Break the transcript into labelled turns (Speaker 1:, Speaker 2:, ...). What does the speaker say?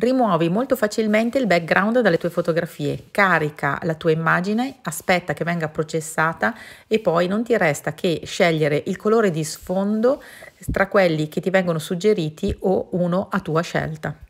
Speaker 1: Rimuovi molto
Speaker 2: facilmente il background dalle tue fotografie, carica la tua immagine, aspetta che venga processata e poi non ti resta che scegliere il colore di sfondo tra quelli che ti vengono suggeriti o uno a tua scelta.